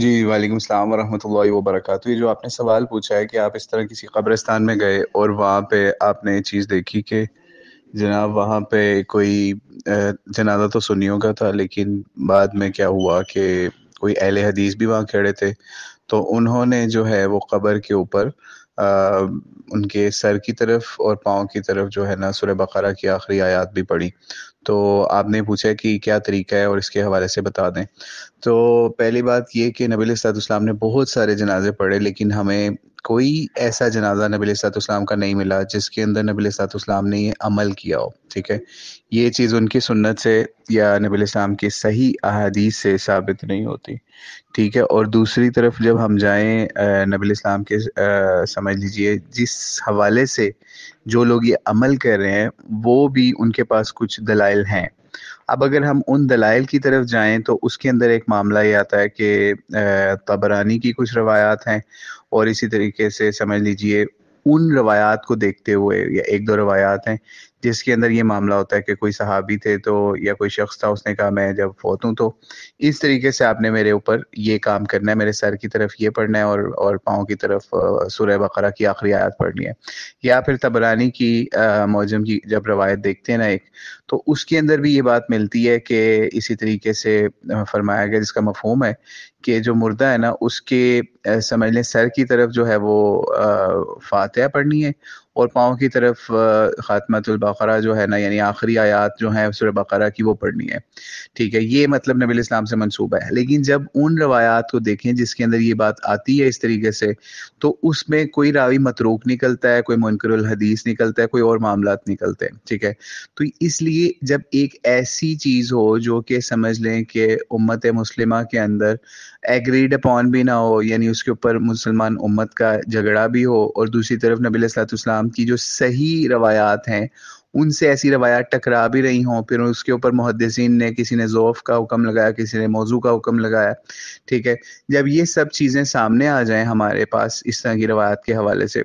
जी वालेकुम सलाम वरहमतुल्लाहि वबरकatuh ये जो आपने सवाल पूछा है कि आप इस तरह किसी कब्रिस्तान में गए और वहाँ पे आपने ये चीज़ देखी कि जनाब वहाँ पे कोई जनाजा तो सुन्नियों का था लेकिन बाद में क्या हुआ कि कोई अहले हदीस भी वहाँ खड़े थे तो उन्होंने जो है वो कब्र के ऊपर उनके सर की तरफ और पाँव की तरफ जो है ना सुर बकरा की आखिरी आयात भी पढ़ी तो आपने पूछा कि क्या तरीका है और इसके हवाले से बता दें तो पहली बात ये कि नबी सलाम ने बहुत सारे जनाजे पढ़े लेकिन हमें कोई ऐसा जनाजा नबी सलाम का नहीं मिला जिसके अंदर नबी सलाम ने ये अमल किया हो ठीक है ये चीज़ उनकी सुन्नत से या नबी की सही अहदीस से साबित नहीं होती ठीक है और दूसरी तरफ जब हम जाए नबी के आ, समझ लीजिए जिस हवाले से जो लोग ये अमल कर रहे हैं वो भी उनके पास कुछ दलाइल हैं अब अगर हम उन दलाइल की तरफ जाएं तो उसके अंदर एक मामला ये आता है कि तबरानी की कुछ रवायात हैं और इसी तरीके से समझ लीजिए उन रवायात को देखते हुए या एक दो रवायात हैं जिसके अंदर ये मामला होता है कि कोई सहाबी थे तो या कोई शख्स था उसने कहा मैं जब फोत हूँ तो इस तरीके से आपने मेरे ऊपर ये काम करना है मेरे सर की तरफ ये पढ़ना है और और पाँव की तरफ सुरह बकरा की आखिरी आयत पढ़नी है या फिर तबरानी की मौजम की जब रवायत देखते हैं ना एक तो उसके अंदर भी ये बात मिलती है कि इसी तरीके से फरमाया गया जिसका मफहम है कि जो मुर्दा है ना उसके समझ लें सर की तरफ जो है वो फातह पढ़नी है और पाँव की तरफ ख़ात्मतुलबकरा जो है ना यानी आखिरी आयात जो है सुर बकरा की वो पढ़नी है ठीक है ये मतलब नबी इस्लाम से मनसूबा है लेकिन जब उन रवायात को देखें जिसके अंदर ये बात आती है इस तरीके से तो उसमें कोई रावी मतरूक निकलता है कोई मुनकर हदीस निकलता है कोई और मामला निकलते हैं ठीक है तो इसलिए जब एक ऐसी चीज़ हो जो कि समझ लें कि उम्मत मुस्लिमा के अंदर एग्रीड अपॉन भी ना हो यानी उसके ऊपर मुसलमान उम्मत का झगड़ा भी हो और दूसरी तरफ नबी सलाम इस्लाम की जो सही रवायात हैं उनसे ऐसी रवायात टकरा भी रही हों फिर उसके ऊपर मुहदसिन ने किसी ने ज़ोफ़ का हुक्म लगाया किसी ने मौजू का हुक्म लगाया ठीक है जब ये सब चीज़ें सामने आ जाएं हमारे पास इस तरह की रवायात के हवाले से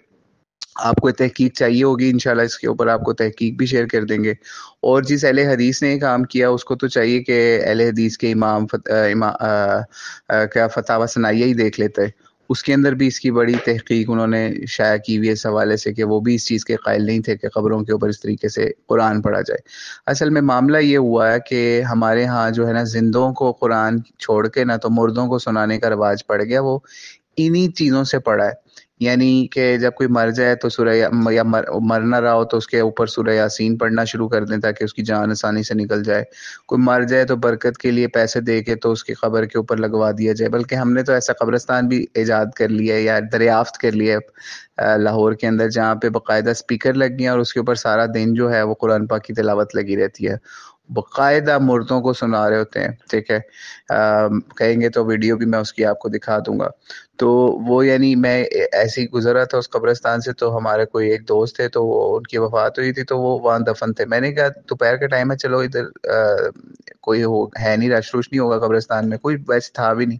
आपको तहकीक चाहिए होगी इंशाल्लाह इसके ऊपर आपको तहकीक भी शेयर कर देंगे और जिस अहल हदीस ने काम किया उसको तो चाहिए कि अहल हदीस के इमाम फत, इमा, आ, आ, क्या फतावा सनाइया ही देख लेते हैं उसके अंदर भी इसकी बड़ी तहकीक उन्होंने शाया की हुई है इस हवाले से कि वो भी इस चीज़ के कायल नहीं थे कि खबरों के ऊपर इस तरीके से कुरान पढ़ा जाए असल में मामला ये हुआ है कि हमारे यहाँ जो है ना जिंदों को कुरान छोड़ के ना तो मुर्दों को सुनाने का रवाज पड़ गया वो इन्हीं चीज़ों से पड़ा है यानी कि जब कोई मर जाए तो सुरह या मर, मर ना रहा हो तो उसके ऊपर सुरह यासीन पढ़ना शुरू कर दें ताकि उसकी जान आसानी से निकल जाए कोई मर जाए तो बरकत के लिए पैसे दे के तो उसकी खबर के ऊपर लगवा दिया जाए बल्कि हमने तो ऐसा कब्रस्तान भी ईजाद कर लिया है या दरियाफ्त कर लिया है लाहौर के अंदर जहाँ पे बाकायदा स्पीकर लग गया और उसके ऊपर सारा दिन जो है वो कुरान पाक की तिलावत लगी रहती है बाकायदा मुर्दों को सुना रहे होते हैं ठीक है आ, कहेंगे तो वीडियो भी मैं उसकी आपको दिखा दूंगा तो वो यानी मैं ऐसे ही गुजरा था उस कब्रस्तान से तो हमारे कोई एक दोस्त थे तो उनकी वफात हुई थी तो वो वहाँ दफन थे मैंने कहा दोपहर का टाइम है चलो इधर कोई हो है नहीं रश रोश नहीं होगा कब्रिस्तान में कोई वैसे था भी नहीं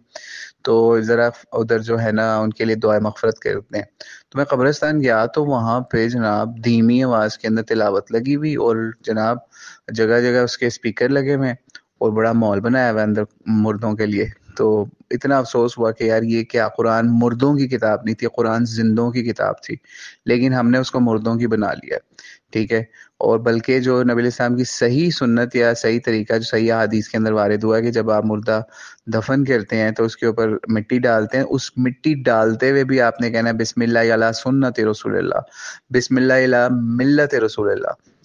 तो ज़रा उधर जो है ना उनके लिए दुआ मफ़रत करते हैं तो मैं कब्रिस्तान गया तो वहाँ पे जनाब धीमी आवाज़ के अंदर तिलावत लगी हुई और जनाब जगह जगह उसके स्पीकर लगे हुए और बड़ा मॉल बनाया हुआ अंदर मुर्दों के लिए तो इतना अफसोस हुआ कि यार ये क्या कुरान मुर्दों की किताब नहीं थी कुरान जिंदों की किताब थी लेकिन हमने उसको मुर्दों की बना लिया ठीक है और बल्कि जो नबी इस्लाम की सही सुन्नत या सही तरीका जो सही हदीस के अंदर वारद हुआ है कि जब आप मुर्दा दफन करते हैं तो उसके ऊपर मिट्टी डालते हैं उस मिट्टी डालते हुए भी आपने कहना है बिसमिल्ला सुन्नत रसूल बिसमिल्ला मिलत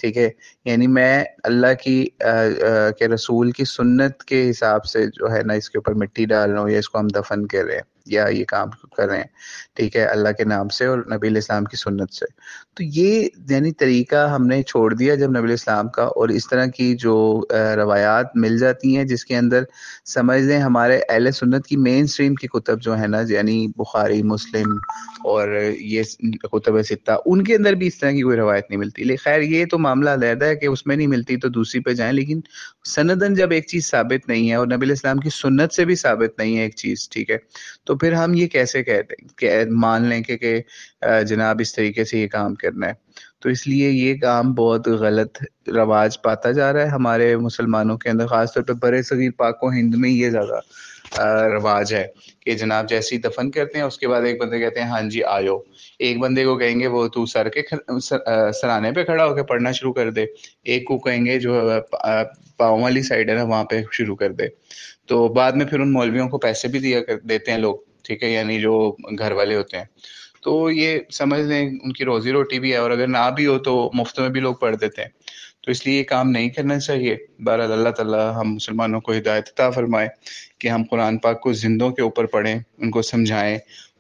ठीक है यानी मैं अल्लाह की आ, आ, के रसूल की सुन्नत के हिसाब से जो है ना इसके ऊपर मिट्टी डाल रहा हूँ या इसको हम दफन कर रहे हैं या ये काम कर रहे हैं ठीक है अल्लाह के नाम से और नबी इस्लाम की सुन्नत से तो ये यानी तरीका हमने छोड़ दिया जब नबी इस्लाम का और इस तरह की जो रवायात मिल जाती हैं जिसके अंदर समझ लें हमारे अहल सुन्नत की मेन स्ट्रीम की कुतब जो है ना यानी बुखारी मुस्लिम और ये कुतब सित्ता उनके अंदर भी इस तरह की कोई रवायत नहीं मिलती लेकिन खैर ये तो मामला अलहदा है कि उसमें नहीं मिलती तो दूसरी पे जाए लेकिन सनदन जब एक चीज़ साबित नहीं है और नबी इस्लाम की सुन्नत से भी साबित नहीं है एक चीज़ ठीक है तो फिर हम ये कैसे कह दें मान लें कि, जनाब इस तरीके से ये काम करना है तो इसलिए ये काम बहुत गलत रवाज पाता जा रहा है हमारे मुसलमानों के अंदर ख़ासतौर पर बड़े सगीर पाको हिंद में ये ज़्यादा रवाज है कि जनाब जैसे ही दफन करते हैं उसके बाद एक बंदे कहते हैं हाँ जी आयो एक बंदे को कहेंगे वो तू सर के सराने पे खड़ा होकर पढ़ना शुरू कर दे एक को कहेंगे जो पाँव वाली साइड है ना वहाँ पे शुरू कर दे तो बाद में फिर उन मौलवियों को पैसे भी दिया कर देते हैं लोग ठीक है यानी जो घर वाले होते हैं तो ये समझ लें उनकी रोजी रोटी भी है और अगर ना भी हो तो मुफ्त में भी लोग पढ़ देते हैं तो इसलिए ये काम नहीं करना चाहिए बहरहाल अल्लाह ताला हम मुसलमानों को हिदायत फरमाए कि हम कुरान पाक को जिंदों के ऊपर पढ़ें उनको समझाएं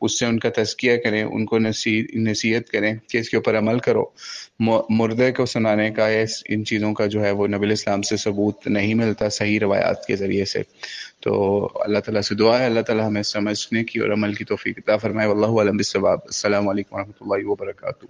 उससे उनका तस्किया करें उनको नसी नसीहत करें कि इसके ऊपर अमल करो मुर्दे को सुनाने का इस इन चीज़ों का जो है वो नबी इस्लाम से सबूत नहीं मिलता सही रवायात के ज़रिए से तो अल्लाह ताला से दुआ है अल्लाह ताला हमें समझने की और अमल की तोफ़ी किता फ़रमाए वल्लम सवाब अल्लाम वरहमल